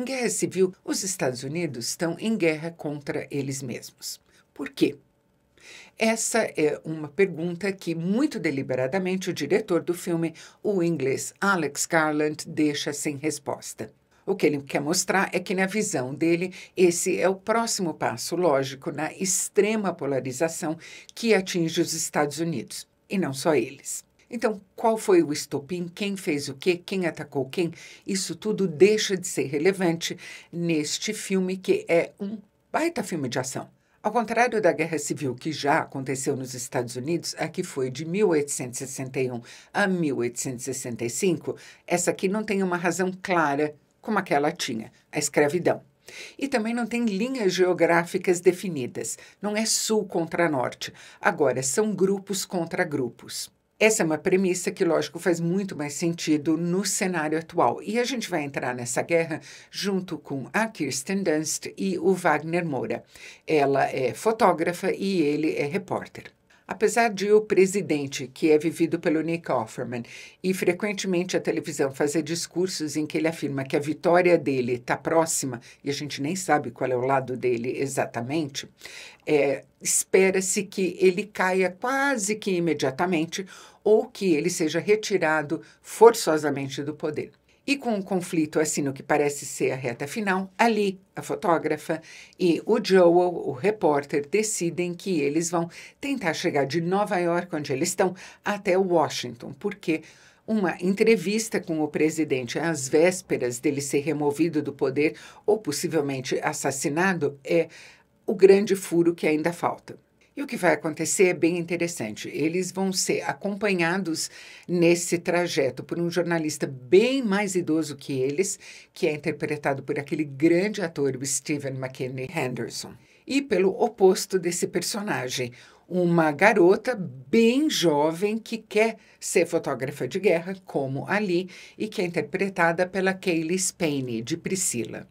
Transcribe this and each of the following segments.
Em guerra civil, os Estados Unidos estão em guerra contra eles mesmos. Por quê? Essa é uma pergunta que, muito deliberadamente, o diretor do filme, o inglês Alex Garland, deixa sem resposta. O que ele quer mostrar é que, na visão dele, esse é o próximo passo lógico na extrema polarização que atinge os Estados Unidos, e não só eles. Então, qual foi o estopim, quem fez o quê, quem atacou quem, isso tudo deixa de ser relevante neste filme que é um baita filme de ação. Ao contrário da Guerra Civil que já aconteceu nos Estados Unidos, a que foi de 1861 a 1865, essa aqui não tem uma razão clara como aquela tinha, a escravidão. E também não tem linhas geográficas definidas, não é sul contra norte, agora são grupos contra grupos. Essa é uma premissa que, lógico, faz muito mais sentido no cenário atual. E a gente vai entrar nessa guerra junto com a Kirsten Dunst e o Wagner Moura. Ela é fotógrafa e ele é repórter. Apesar de o presidente, que é vivido pelo Nick Offerman, e frequentemente a televisão fazer discursos em que ele afirma que a vitória dele está próxima, e a gente nem sabe qual é o lado dele exatamente, é, espera-se que ele caia quase que imediatamente ou que ele seja retirado forçosamente do poder. E com o conflito, assim, no que parece ser a reta final, ali, a fotógrafa e o Joel, o repórter, decidem que eles vão tentar chegar de Nova York, onde eles estão, até Washington, porque uma entrevista com o presidente às vésperas dele ser removido do poder ou possivelmente assassinado é o grande furo que ainda falta. E o que vai acontecer é bem interessante. Eles vão ser acompanhados nesse trajeto por um jornalista bem mais idoso que eles, que é interpretado por aquele grande ator Stephen McKinney Henderson, e pelo oposto desse personagem, uma garota bem jovem que quer ser fotógrafa de guerra, como Ali, e que é interpretada pela Kaylee Spain, de Priscila.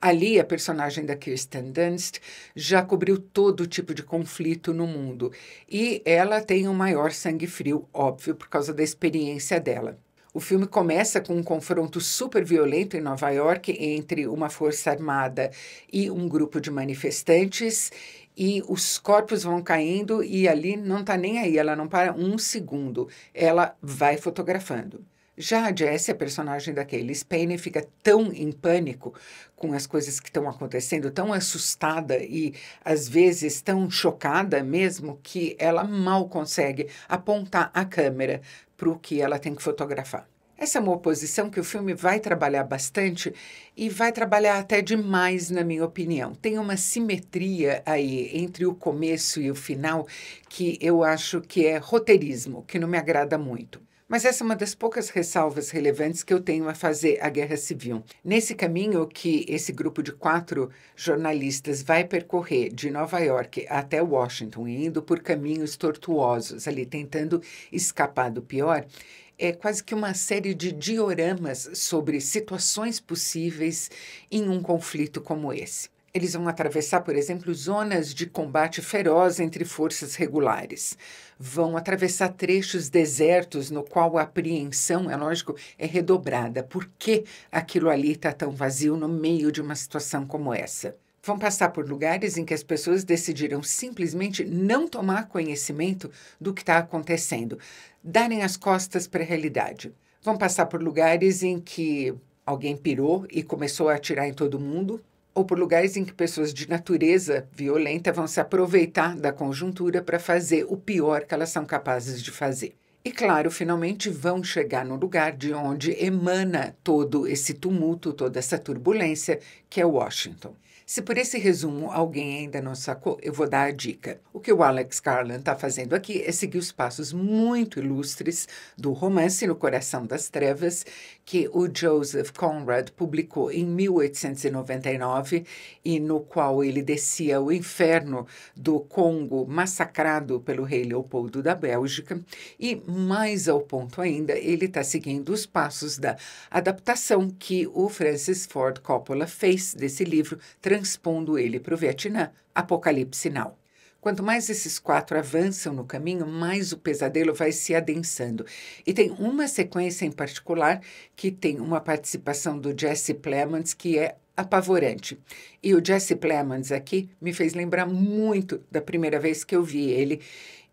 Ali, a personagem da Kirsten Dunst já cobriu todo tipo de conflito no mundo e ela tem o um maior sangue frio, óbvio, por causa da experiência dela. O filme começa com um confronto super violento em Nova York entre uma força armada e um grupo de manifestantes, e os corpos vão caindo, e ali não está nem aí, ela não para um segundo, ela vai fotografando. Já a Jessie, a personagem da Kaylee Spain, fica tão em pânico com as coisas que estão acontecendo, tão assustada e às vezes tão chocada mesmo, que ela mal consegue apontar a câmera para o que ela tem que fotografar. Essa é uma oposição que o filme vai trabalhar bastante e vai trabalhar até demais, na minha opinião. Tem uma simetria aí entre o começo e o final que eu acho que é roteirismo, que não me agrada muito. Mas essa é uma das poucas ressalvas relevantes que eu tenho a fazer à guerra civil. Nesse caminho que esse grupo de quatro jornalistas vai percorrer de Nova York até Washington, indo por caminhos tortuosos, ali tentando escapar do pior, é quase que uma série de dioramas sobre situações possíveis em um conflito como esse. Eles vão atravessar, por exemplo, zonas de combate feroz entre forças regulares. Vão atravessar trechos desertos no qual a apreensão, é lógico, é redobrada. Por que aquilo ali está tão vazio no meio de uma situação como essa? vão passar por lugares em que as pessoas decidiram simplesmente não tomar conhecimento do que está acontecendo, darem as costas para a realidade. Vão passar por lugares em que alguém pirou e começou a atirar em todo mundo, ou por lugares em que pessoas de natureza violenta vão se aproveitar da conjuntura para fazer o pior que elas são capazes de fazer. E claro, finalmente vão chegar no lugar de onde emana todo esse tumulto, toda essa turbulência, que é Washington. Se por esse resumo alguém ainda não sacou, eu vou dar a dica que o Alex Garland está fazendo aqui é seguir os passos muito ilustres do romance No Coração das Trevas, que o Joseph Conrad publicou em 1899 e no qual ele descia o inferno do Congo massacrado pelo rei Leopoldo da Bélgica. E mais ao ponto ainda, ele está seguindo os passos da adaptação que o Francis Ford Coppola fez desse livro, transpondo ele para o Vietnã, Apocalipse Now. Quanto mais esses quatro avançam no caminho, mais o pesadelo vai se adensando. E tem uma sequência em particular que tem uma participação do Jesse Plemons que é apavorante. E o Jesse Plemons aqui me fez lembrar muito da primeira vez que eu vi ele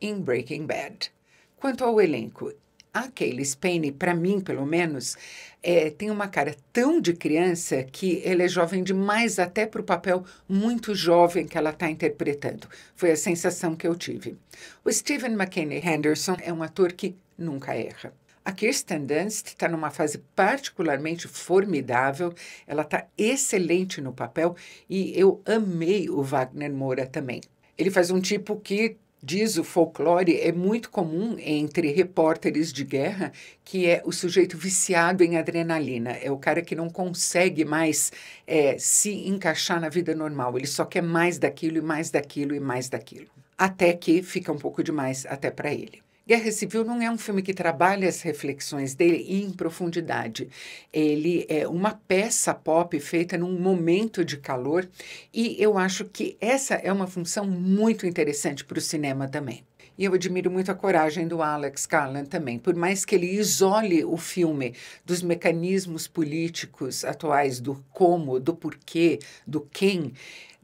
em Breaking Bad. Quanto ao elenco, a Kaylee Spain, para mim, pelo menos, é, tem uma cara tão de criança que ela é jovem demais até para o papel muito jovem que ela está interpretando. Foi a sensação que eu tive. O Stephen McKinney Henderson é um ator que nunca erra. A Kirsten Dunst está numa fase particularmente formidável, ela está excelente no papel e eu amei o Wagner Moura também. Ele faz um tipo que diz o folclore, é muito comum entre repórteres de guerra, que é o sujeito viciado em adrenalina. É o cara que não consegue mais é, se encaixar na vida normal. Ele só quer mais daquilo e mais daquilo e mais daquilo. Até que fica um pouco demais até para ele. Guerra Civil não é um filme que trabalha as reflexões dele em profundidade. Ele é uma peça pop feita num momento de calor e eu acho que essa é uma função muito interessante para o cinema também. E eu admiro muito a coragem do Alex Garland também, por mais que ele isole o filme dos mecanismos políticos atuais do como, do porquê, do quem,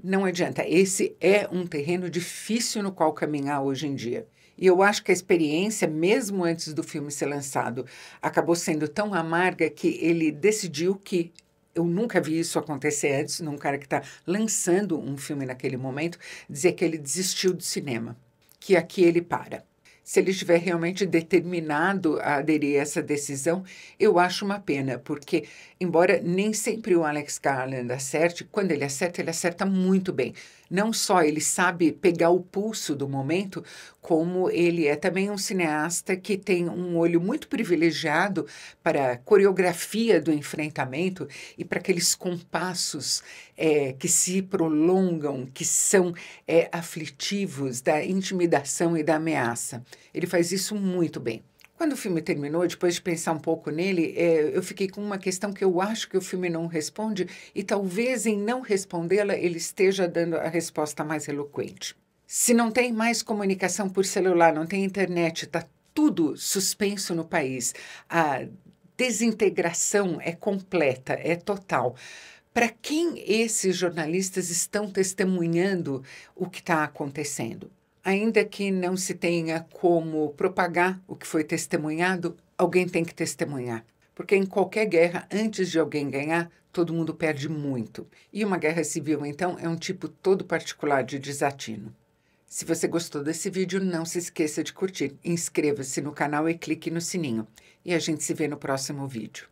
não adianta. Esse é um terreno difícil no qual caminhar hoje em dia. E eu acho que a experiência, mesmo antes do filme ser lançado, acabou sendo tão amarga que ele decidiu que eu nunca vi isso acontecer antes num cara que está lançando um filme naquele momento, dizer que ele desistiu do cinema, que aqui ele para. Se ele estiver realmente determinado a aderir a essa decisão, eu acho uma pena, porque, embora nem sempre o Alex Garland acerte, quando ele acerta, ele acerta muito bem não só ele sabe pegar o pulso do momento, como ele é também um cineasta que tem um olho muito privilegiado para a coreografia do enfrentamento e para aqueles compassos é, que se prolongam, que são é, aflitivos da intimidação e da ameaça. Ele faz isso muito bem. Quando o filme terminou, depois de pensar um pouco nele, é, eu fiquei com uma questão que eu acho que o filme não responde, e talvez em não respondê-la ele esteja dando a resposta mais eloquente. Se não tem mais comunicação por celular, não tem internet, está tudo suspenso no país, a desintegração é completa, é total. Para quem esses jornalistas estão testemunhando o que está acontecendo? ainda que não se tenha como propagar o que foi testemunhado, alguém tem que testemunhar. Porque em qualquer guerra, antes de alguém ganhar, todo mundo perde muito. E uma guerra civil, então, é um tipo todo particular de desatino. Se você gostou desse vídeo, não se esqueça de curtir, inscreva-se no canal e clique no sininho. E a gente se vê no próximo vídeo.